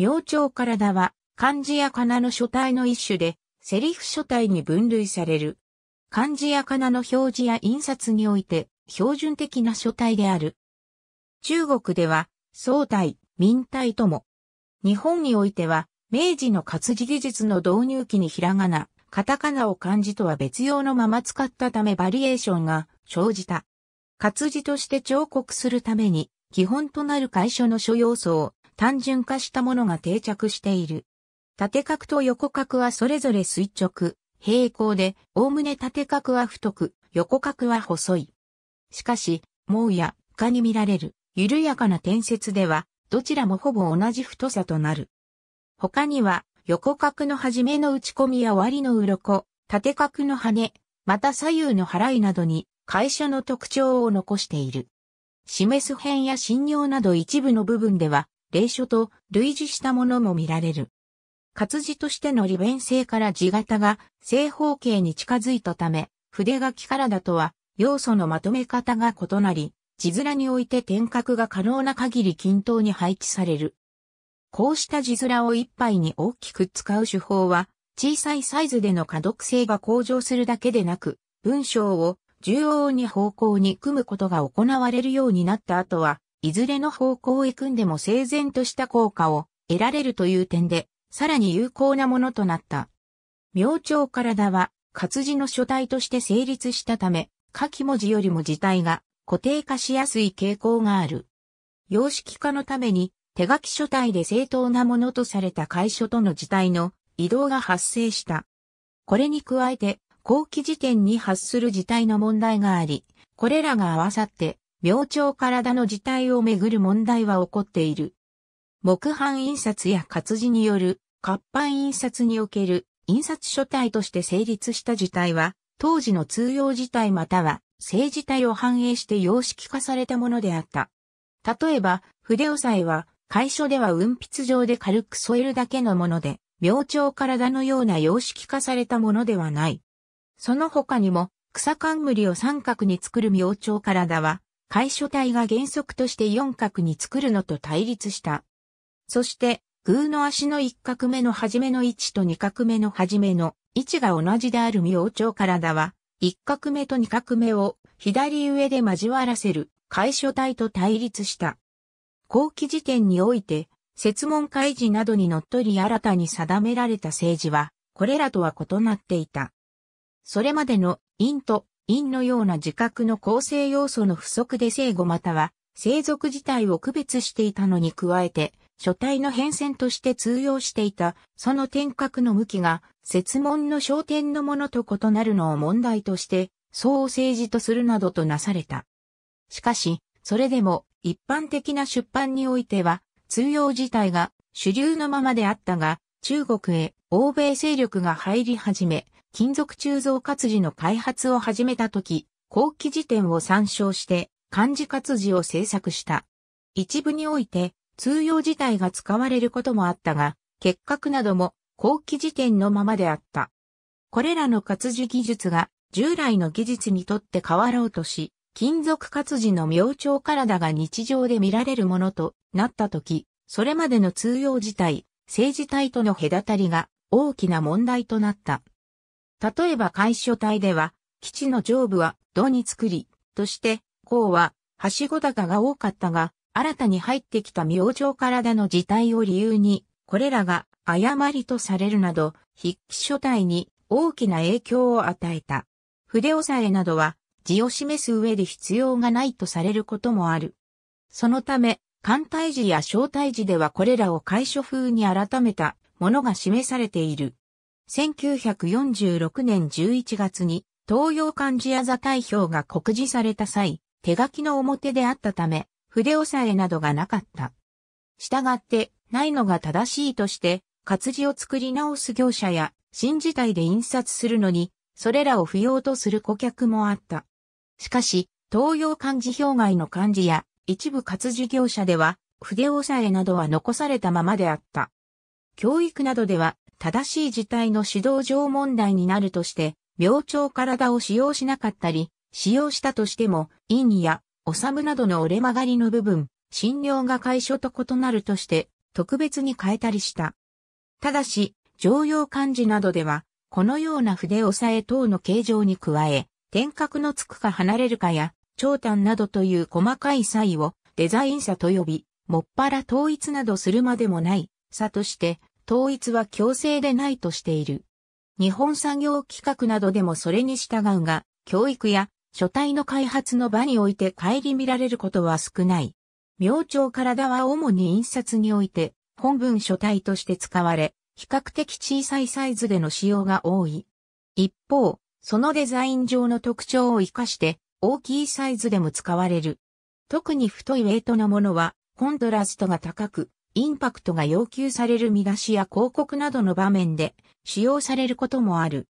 明朝体は漢字や仮名の書体の一種で、セリフ書体に分類される。漢字や仮名の表示や印刷において標準的な書体である。中国では、相体、民体とも。日本においては、明治の活字技術の導入期にひらがな、カタカナを漢字とは別用のまま使ったためバリエーションが生じた。活字として彫刻するために、基本となる楷書の諸要素を単純化したものが定着している。縦角と横角はそれぞれ垂直、平行で、おおむね縦角は太く、横角は細い。しかし、猛や蚊に見られる、緩やかな転節では、どちらもほぼ同じ太さとなる。他には、横角の始めの打ち込みや割の鱗、縦角の羽、また左右の払いなどに、会社の特徴を残している。示す辺や信用など一部の部分では、例書と類似したものも見られる。活字としての利便性から字型が正方形に近づいたため、筆書きからだとは要素のまとめ方が異なり、字面において点角が可能な限り均等に配置される。こうした字面を一杯に大きく使う手法は、小さいサイズでの可読性が向上するだけでなく、文章を縦横に方向に組むことが行われるようになった後は、いずれの方向へ組んでも整然とした効果を得られるという点で、さらに有効なものとなった。明朝体は活字の書体として成立したため、書き文字よりも字体が固定化しやすい傾向がある。様式化のために手書き書体で正当なものとされた楷書との字体の移動が発生した。これに加えて後期時点に発する字体の問題があり、これらが合わさって明朝体の事態をめぐる問題は起こっている。木版印刷や活字による活版印刷における印刷書体として成立した事態は、当時の通用事態または政治体を反映して様式化されたものであった。例えば、筆押さえは、会所では運筆上で軽く添えるだけのもので、明朝体のような様式化されたものではない。その他にも、草冠を三角に作る明朝体は、楷書体が原則として四角に作るのと対立した。そして、偶の足の一角目の始めの位置と二角目の始めの位置が同じである明朝体は、一角目と二角目を左上で交わらせる楷書体と対立した。後期時点において、説問開示などにのっとり新たに定められた政治は、これらとは異なっていた。それまでの陰と因のような自覚の構成要素の不足で生後または生族自体を区別していたのに加えて、書体の変遷として通用していた、その点角の向きが、説問の焦点のものと異なるのを問題として、そう政治とするなどとなされた。しかし、それでも、一般的な出版においては、通用自体が主流のままであったが、中国へ欧米勢力が入り始め、金属鋳造活字の開発を始めた時、後期辞典を参照して漢字活字を制作した。一部において通用自体が使われることもあったが、結核なども後期辞典のままであった。これらの活字技術が従来の技術にとって変わろうとし、金属活字の明朝体が日常で見られるものとなった時、それまでの通用自体、政治体との隔たりが大きな問題となった。例えば会所帯では、基地の上部は土に作り、として、うは、はしご高が多かったが、新たに入ってきた明星体の事態を理由に、これらが誤りとされるなど、筆記書体に大きな影響を与えた。筆押さえなどは、字を示す上で必要がないとされることもある。そのため、艦体字や小体字ではこれらを会所風に改めたものが示されている。1946年11月に東洋漢字や座大表が告示された際、手書きの表であったため、筆押さえなどがなかった。したがって、ないのが正しいとして、活字を作り直す業者や、新時代で印刷するのに、それらを不要とする顧客もあった。しかし、東洋漢字表外の漢字や、一部活字業者では、筆押さえなどは残されたままであった。教育などでは、正しい事態の指導上問題になるとして、病調体を使用しなかったり、使用したとしても、陰や、おさむなどの折れ曲がりの部分、診療が解消と異なるとして、特別に変えたりした。ただし、常用漢字などでは、このような筆押さえ等の形状に加え、点角のつくか離れるかや、長短などという細かい差異をデザイン差と呼び、もっぱら統一などするまでもない差として統一は強制でないとしている。日本産業規格などでもそれに従うが、教育や書体の開発の場において顧みられることは少ない。明朝体は主に印刷において本文書体として使われ、比較的小さいサイズでの使用が多い。一方、そのデザイン上の特徴を活かして大きいサイズでも使われる。特に太いウェイトのものはコントラストが高く、インパクトが要求される見出しや広告などの場面で使用されることもある。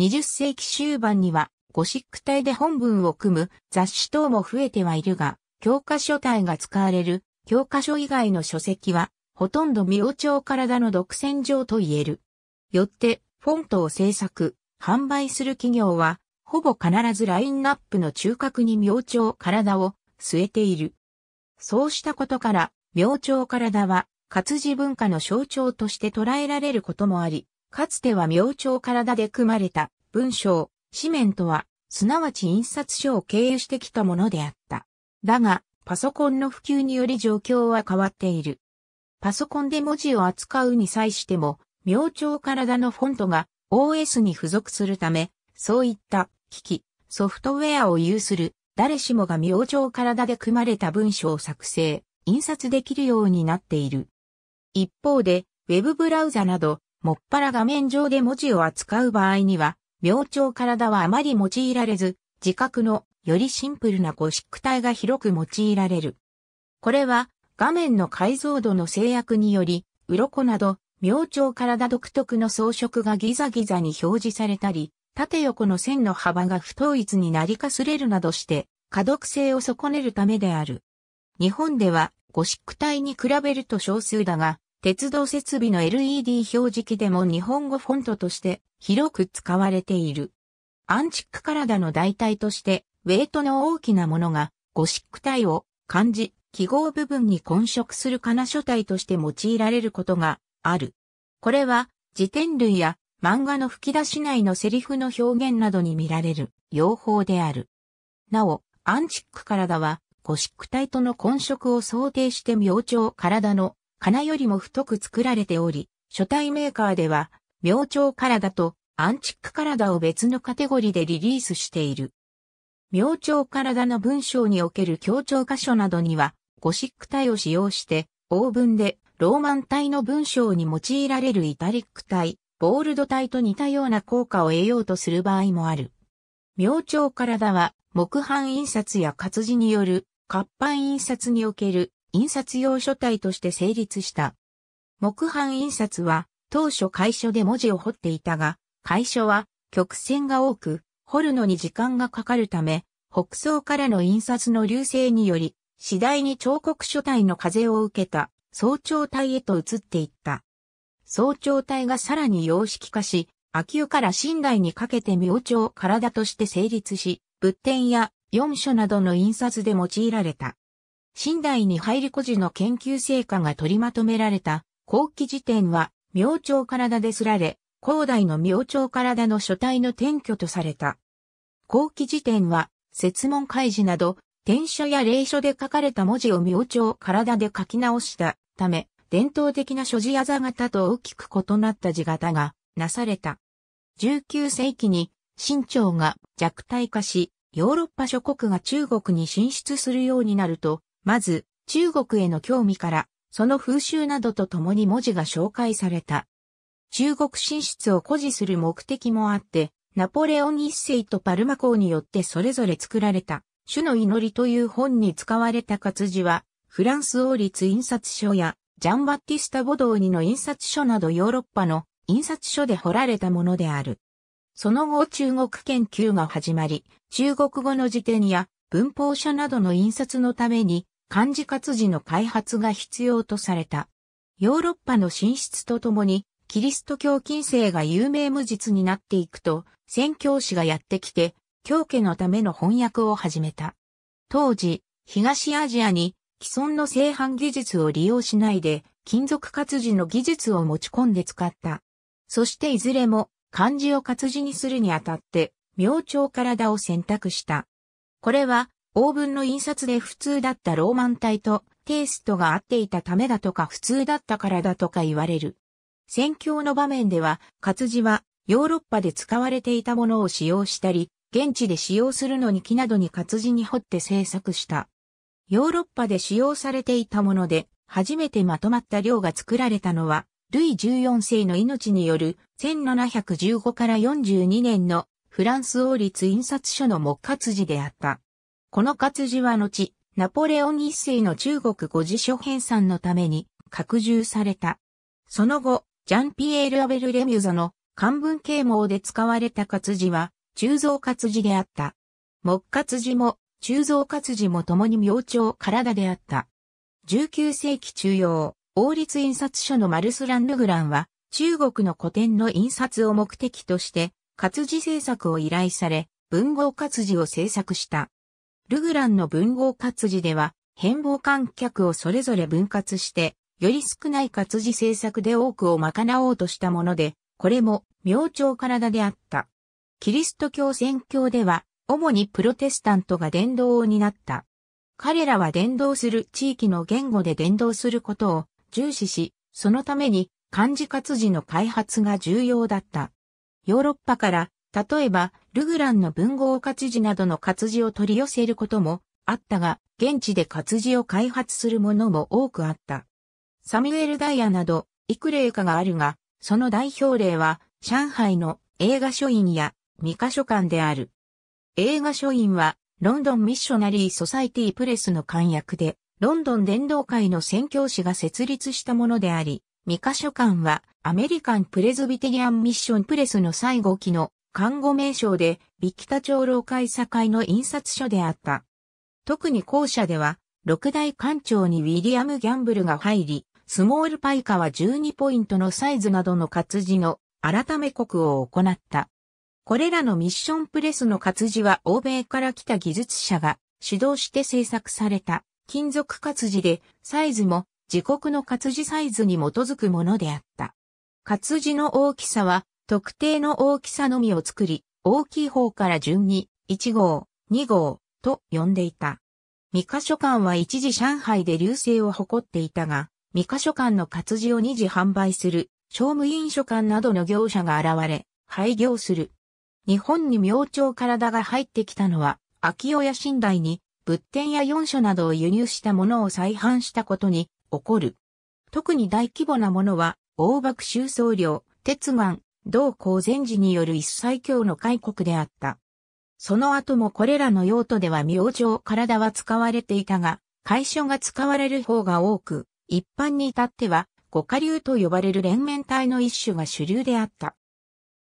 20世紀終盤にはゴシック体で本文を組む雑誌等も増えてはいるが、教科書体が使われる教科書以外の書籍はほとんど明朝体の独占上と言える。よって、フォントを制作、販売する企業は、ほぼ必ずラインナップの中核に明朝体を据えている。そうしたことから、明朝体は、活字文化の象徴として捉えられることもあり、かつては明朝体で組まれた文章、紙面とは、すなわち印刷書を経由してきたものであった。だが、パソコンの普及により状況は変わっている。パソコンで文字を扱うに際しても、明朝体のフォントが OS に付属するため、そういった機器、ソフトウェアを有する誰しもが明朝体で組まれた文章を作成、印刷できるようになっている。一方で、ウェブブラウザなど、もっぱら画面上で文字を扱う場合には、明朝体はあまり用いられず、自覚のよりシンプルなゴシック体が広く用いられる。これは、画面の解像度の制約により、鱗など、明朝体独特の装飾がギザギザに表示されたり、縦横の線の幅が不統一になりかすれるなどして、可読性を損ねるためである。日本ではゴシック体に比べると少数だが、鉄道設備の LED 表示器でも日本語フォントとして広く使われている。アンチック体の代替として、ウェイトの大きなものがゴシック体を漢字、記号部分に混色する金書体として用いられることがある。これは辞典類や漫画の吹き出し内のセリフの表現などに見られる用法である。なお、アンチック体はゴシック体との混色を想定して明朝体の金よりも太く作られており、初体メーカーでは明朝体とアンチック体を別のカテゴリーでリリースしている。明朝体の文章における強調箇所などには、ゴシック体を使用して、オーブンでローマン体の文章に用いられるイタリック体、ボールド体と似たような効果を得ようとする場合もある。明朝体は木版印刷や活字による活版印刷における印刷用書体として成立した。木版印刷は当初会所で文字を彫っていたが、会所は曲線が多く、彫るのに時間がかかるため、北宋からの印刷の流星により、次第に彫刻書体の風を受けた、早朝体へと移っていった。早朝体がさらに様式化し、秋代から新代にかけて明朝体として成立し、仏典や四書などの印刷で用いられた。新代に入り古事の研究成果が取りまとめられた後期辞典は明朝体ですられ、後代の明朝体の書体の転居とされた。後期辞典は、説問開示など、転書や霊書で書かれた文字を明朝体で書き直したため、伝統的な書字あざ型と大きく異なった字型がなされた。19世紀に、清朝が弱体化し、ヨーロッパ諸国が中国に進出するようになると、まず、中国への興味から、その風習などと共に文字が紹介された。中国進出を誇示する目的もあって、ナポレオン一世とパルマ公によってそれぞれ作られた、主の祈りという本に使われた活字は、フランス王立印刷所や、ジャンバッティスタ・ボドーニの印刷所などヨーロッパの印刷所で彫られたものである。その後中国研究が始まり、中国語の辞典や文法書などの印刷のために漢字活字の開発が必要とされた。ヨーロッパの進出とともに、キリスト教近世が有名無実になっていくと、宣教師がやってきて、教家のための翻訳を始めた。当時、東アジアに既存の製版技術を利用しないで、金属活字の技術を持ち込んで使った。そしていずれも漢字を活字にするにあたって、明朝体を選択した。これは、オーブンの印刷で普通だったローマン体とテイストが合っていたためだとか普通だったからだとか言われる。戦況の場面では、活字はヨーロッパで使われていたものを使用したり、現地で使用するのに木などに活字に彫って制作した。ヨーロッパで使用されていたもので、初めてまとまった量が作られたのは、ルイ14世の命による1715から42年のフランス王立印刷所の木活字であった。この活字は後、ナポレオン一世の中国語辞書編纂のために拡充された。その後、ジャンピエール・アベル・レミュザの漢文啓蒙で使われた活字は、鋳造活字であった。木活字も、鋳造活字も共に明朝体であった。19世紀中央、王立印刷所のマルスラン・ルグランは、中国の古典の印刷を目的として、活字制作を依頼され、文豪活字を制作した。ルグランの文豪活字では、変貌観客をそれぞれ分割して、より少ない活字制作で多くを賄おうとしたもので、これも明朝体であった。キリスト教宣教では、主にプロテスタントが伝道を担った。彼らは伝道する地域の言語で伝道することを重視し、そのために漢字活字の開発が重要だった。ヨーロッパから、例えば、ルグランの文豪活字などの活字を取り寄せることもあったが、現地で活字を開発するものも多くあった。サミュエル・ダイヤなど、幾例かがあるが、その代表例は、上海の映画書院や三箇所館である。映画書院は、ロンドンミッショナリー・ソサイティ・プレスの簡役で、ロンドン伝道会の宣教師が設立したものであり、2カ所間はアメリカンプレズビテリアンミッションプレスの最後期の看護名称で、ビキタ長老会社会の印刷所であった。特に校舎では、六大館長にウィリアム・ギャンブルが入り、スモールパイカは12ポイントのサイズなどの活字の改め国を行った。これらのミッションプレスの活字は欧米から来た技術者が主導して制作された。金属活字で、サイズも自国の活字サイズに基づくものであった。活字の大きさは、特定の大きさのみを作り、大きい方から順に、1号、2号、と呼んでいた。三箇所館は一時上海で流星を誇っていたが、三箇所館の活字を二次販売する、商務印書館などの業者が現れ、廃業する。日本に明朝体が入ってきたのは、秋親寝台に仏典や四書などを輸入したものを再販したことに起こる。特に大規模なものは、大幕修僧領、鉄眼、同光禅寺による一切教の開国であった。その後もこれらの用途では明星体は使われていたが、会所が使われる方が多く、一般に至っては、五下流と呼ばれる連綿体の一種が主流であった。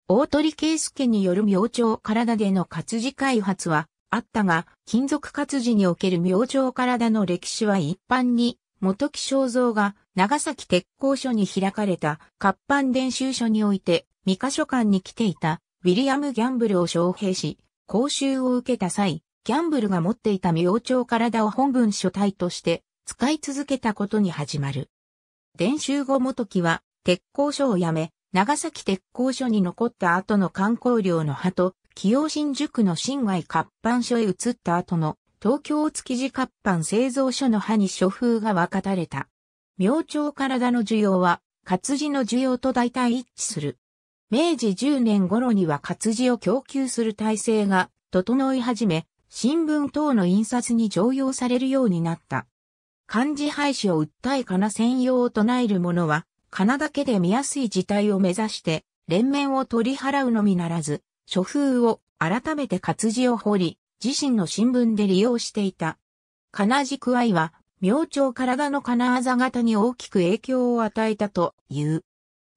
大鳥圭介による明朝体での活字開発は、あったが、金属活字における明朝体の歴史は一般に、元木正造が長崎鉄工所に開かれた活版伝習所において、未箇所間に来ていたウィリアム・ギャンブルを招聘し、講習を受けた際、ギャンブルが持っていた明朝体を本文書体として使い続けたことに始まる。伝習後元木は鉄工所を辞め、長崎鉄工所に残った後の観光料の派と清新宿の新外活版所へ移った後の東京築地活版製造所の派に書風が分かたれた。明朝体の需要は活字の需要と大体一致する。明治10年頃には活字を供給する体制が整い始め、新聞等の印刷に常用されるようになった。漢字廃止を訴えかな専用を唱える者は、かなだけで見やすい事態を目指して、連綿を取り払うのみならず、書風を改めて活字を掘り、自身の新聞で利用していた。金軸愛は、明朝体の金あざ型に大きく影響を与えたという。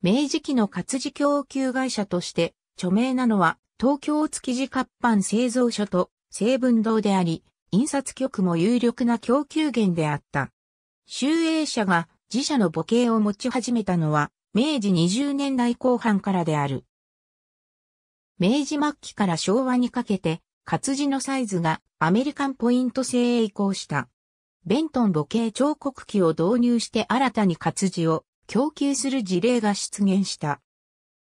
明治期の活字供給会社として、著名なのは、東京築地活版製造所と成文堂であり、印刷局も有力な供給源であった。集英社が自社の母系を持ち始めたのは、明治20年代後半からである。明治末期から昭和にかけて、活字のサイズがアメリカンポイント制へ移行した。ベントン母系彫刻機を導入して新たに活字を供給する事例が出現した。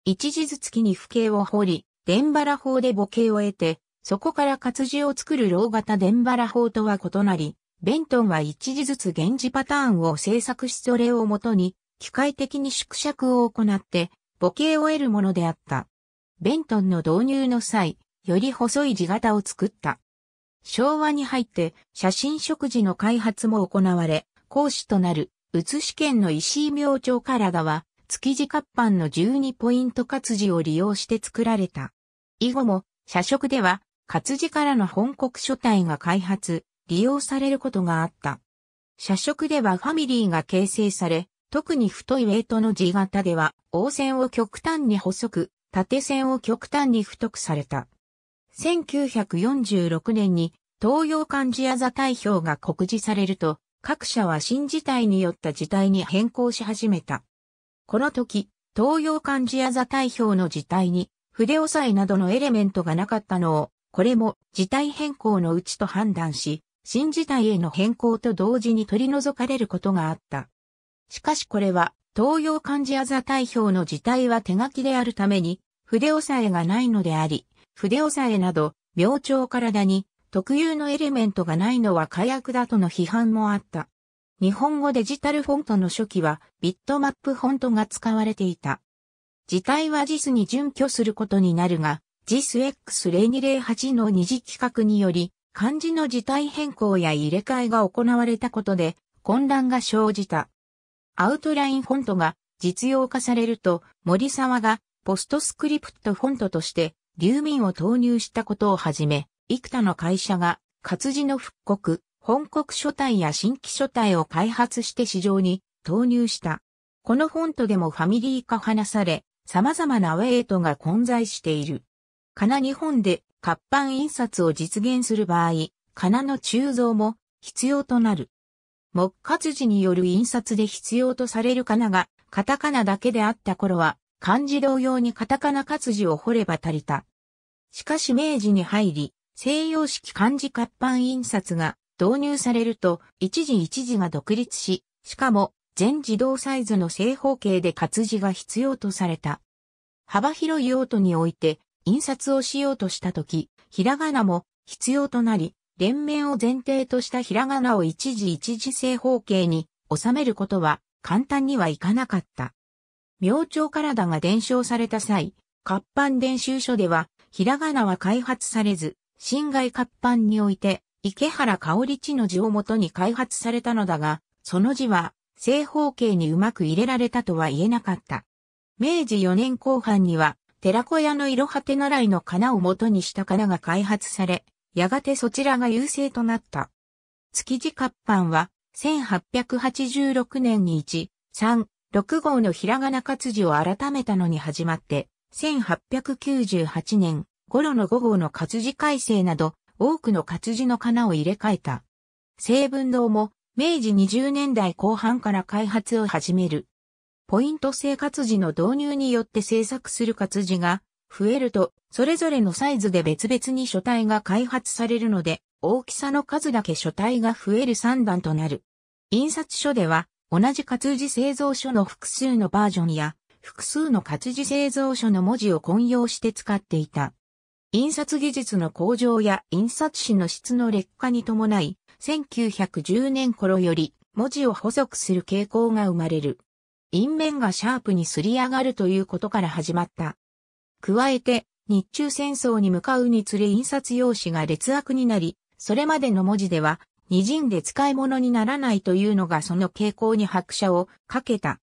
一字ずつ機に不景を掘り、電バラ法で母系を得て、そこから活字を作る老型電バラ法とは異なり、ベントンは一字ずつ源氏パターンを制作しそれをもとに、機械的に縮尺を行って、母系を得るものであった。ベントンの導入の際、より細い字型を作った。昭和に入って写真食事の開発も行われ、講師となる、写し県の石井明朝からだは、築地活版の12ポイント活字を利用して作られた。以後も、社食では、活字からの本国書体が開発、利用されることがあった。社食ではファミリーが形成され、特に太いウェイトの字型では、応線を極端に細く、縦線を極端に太くされた。1946年に東洋漢字屋座大表が告示されると、各社は新事態によった事態に変更し始めた。この時、東洋漢字屋座大表の事態に、筆押さえなどのエレメントがなかったのを、これも事態変更のうちと判断し、新事態への変更と同時に取り除かれることがあった。しかしこれは東洋漢字あざ代表の字体は手書きであるために、筆押さえがないのであり、筆押さえなど、明朝体に特有のエレメントがないのは火薬だとの批判もあった。日本語デジタルフォントの初期はビットマップフォントが使われていた。字体は JIS に準拠することになるが、JISX0208 の二次規格により、漢字の字体変更や入れ替えが行われたことで混乱が生じた。アウトラインフォントが実用化されると、森沢がポストスクリプトフォントとして、リューミンを投入したことをはじめ、幾多の会社が活字の復刻、本国書体や新規書体を開発して市場に投入した。このフォントでもファミリー化話され、様々なウェイトが混在している。かな日本で活版印刷を実現する場合、かなの鋳造も必要となる。木活字による印刷で必要とされるかなが、カタカナだけであった頃は、漢字同様にカタカナ活字を掘れば足りた。しかし明治に入り、西洋式漢字活版印刷が導入されると、一時一時が独立し、しかも、全自動サイズの正方形で活字が必要とされた。幅広い用途において、印刷をしようとしたとき、ひらがなも必要となり、連綿を前提としたひらがなを一時一時正方形に収めることは簡単にはいかなかった。明朝体が伝承された際、活版伝習書では、ひらがなは開発されず、侵害活版において、池原香織地の字をもとに開発されたのだが、その字は正方形にうまく入れられたとは言えなかった。明治4年後半には、寺小屋の色果て習いの仮名をとにした仮名が開発され、やがてそちらが優勢となった。築地活版は、1886年に1、3、6号のひらがな活字を改めたのに始まって、1898年、頃の5号の活字改正など、多くの活字の金を入れ替えた。西文堂も、明治20年代後半から開発を始める。ポイント生活時の導入によって制作する活字が増えると、それぞれのサイズで別々に書体が開発されるので、大きさの数だけ書体が増える3段となる。印刷所では、同じ活字製造所の複数のバージョンや、複数の活字製造所の文字を混用して使っていた。印刷技術の向上や印刷紙の質の劣化に伴い、1910年頃より文字を細くする傾向が生まれる。印面がシャープにすり上がるということから始まった。加えて、日中戦争に向かうにつれ印刷用紙が劣悪になり、それまでの文字では、滲んで使い物にならないというのがその傾向に拍車をかけた。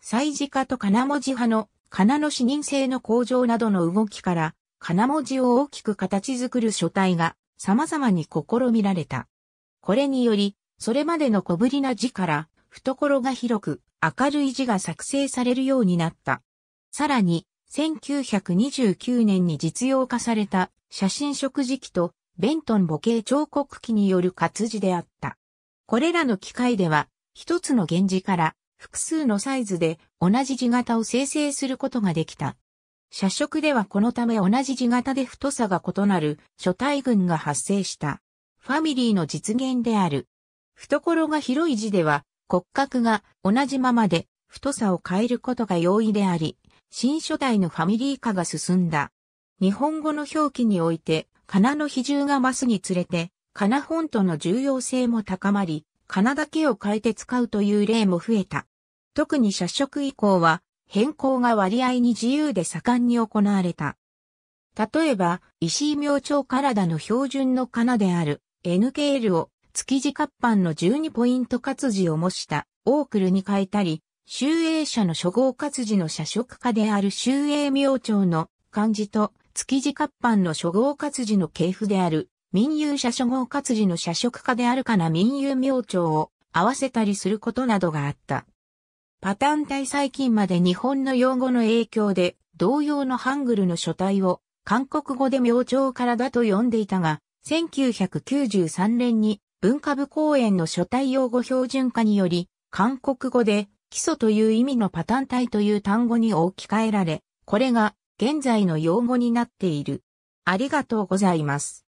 祭事家と金文字派の金の視認性の向上などの動きから、金文字を大きく形作る書体が様々に試みられた。これにより、それまでの小ぶりな字から、懐が広く、明るい字が作成されるようになった。さらに、1929年に実用化された写真食事機とベントン母系彫刻機による活字であった。これらの機械では、一つの源字から複数のサイズで同じ字型を生成することができた。写色ではこのため同じ字型で太さが異なる書体群が発生した。ファミリーの実現である。懐が広い字では骨格が同じままで太さを変えることが容易であり、新書体のファミリー化が進んだ。日本語の表記において、かなの比重が増すにつれて、かなフォントの重要性も高まり、かなだけを変えて使うという例も増えた。特に社食以降は、変更が割合に自由で盛んに行われた。例えば、石井明朝体の標準のかなである NKL を築地活版の12ポイント活字を模したオークルに変えたり、修英社の初号活字の社食家である修英明朝の漢字と築地活版の初号活字の系譜である民友社初号活字の社食家であるかな民友明朝を合わせたりすることなどがあった。パターン体最近まで日本の用語の影響で同様のハングルの書体を韓国語で明朝からだと呼んでいたが、1993年に文化部公演の書体用語標準化により、韓国語で基礎という意味のパターン体という単語に置き換えられ、これが現在の用語になっている。ありがとうございます。